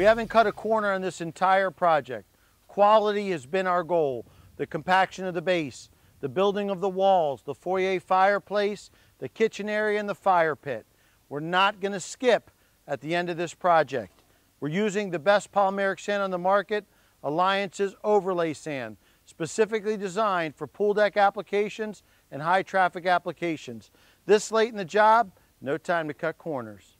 We haven't cut a corner on this entire project. Quality has been our goal. The compaction of the base, the building of the walls, the foyer fireplace, the kitchen area, and the fire pit. We're not going to skip at the end of this project. We're using the best polymeric sand on the market, Alliance's overlay sand, specifically designed for pool deck applications and high traffic applications. This late in the job, no time to cut corners.